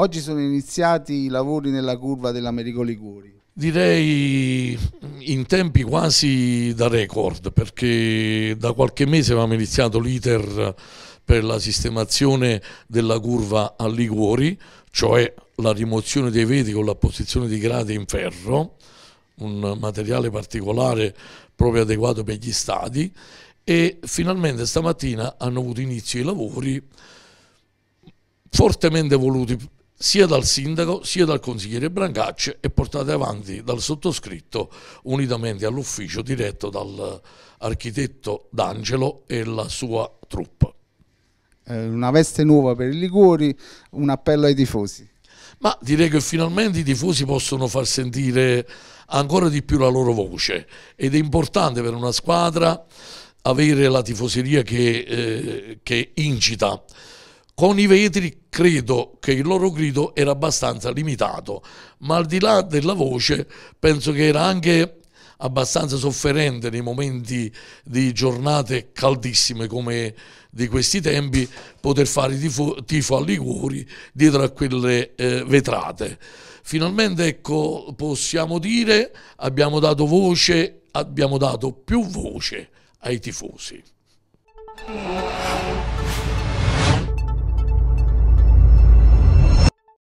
Oggi sono iniziati i lavori nella curva dell'Americo Liguri. Direi in tempi quasi da record, perché da qualche mese avevamo iniziato l'iter per la sistemazione della curva a Liguori, cioè la rimozione dei vetri con l'apposizione di grade in ferro, un materiale particolare proprio adeguato per gli stadi, e finalmente stamattina hanno avuto inizio i lavori fortemente voluti sia dal sindaco sia dal consigliere Brancacce e portate avanti dal sottoscritto unitamente all'ufficio diretto dall'architetto D'Angelo e la sua truppa. Eh, una veste nuova per i Liguori, un appello ai tifosi. Ma direi che finalmente i tifosi possono far sentire ancora di più la loro voce ed è importante per una squadra avere la tifoseria che, eh, che incita con i vetri credo che il loro grido era abbastanza limitato, ma al di là della voce penso che era anche abbastanza sofferente nei momenti di giornate caldissime come di questi tempi, poter fare tifo, tifo a Liguri dietro a quelle eh, vetrate. Finalmente, ecco, possiamo dire, abbiamo dato voce, abbiamo dato più voce ai tifosi.